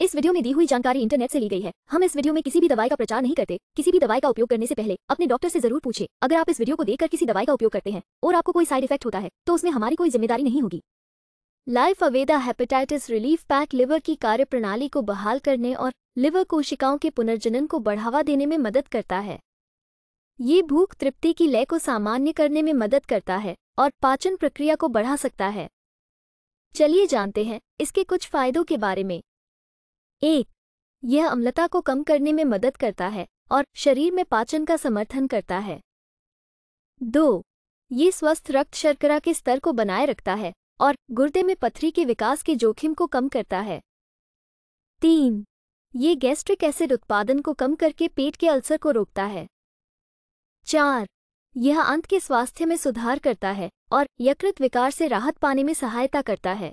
इस वीडियो में दी हुई जानकारी इंटरनेट से ली गई है हम इस वीडियो में किसी भी दवाई का प्रचार नहीं करते किसी भी दवाई का उपयोग करने से पहले अपने डॉक्टर से जरूर पूछे अगर आप इस वीडियो को देखकर किसी दवाई का उपयोग करते हैं और आपको कोई साइड इफेक्ट होता है तो उसमें हमारी कोई जिम्मेदारी नहीं होगी life Aveda hepatitis relief pack liver की कार्य प्रणाली को बहाल करने और लिवर कोशिकाओं के पुनर्जनन को बढ़ावा देने में मदद करता है ये भूख तृप्ति की लय को सामान्य करने में मदद करता है और पाचन प्रक्रिया को बढ़ा सकता है चलिए जानते हैं इसके कुछ फायदों के बारे में एक यह अम्लता को कम करने में मदद करता है और शरीर में पाचन का समर्थन करता है दो ये स्वस्थ रक्त शर्करा के स्तर को बनाए रखता है और गुर्दे में पथरी के विकास के जोखिम को कम करता है तीन ये गैस्ट्रिक एसिड उत्पादन को कम करके पेट के अल्सर को रोकता है चार यह अंत के स्वास्थ्य में सुधार करता है और यकृत विकार से राहत पाने में सहायता करता है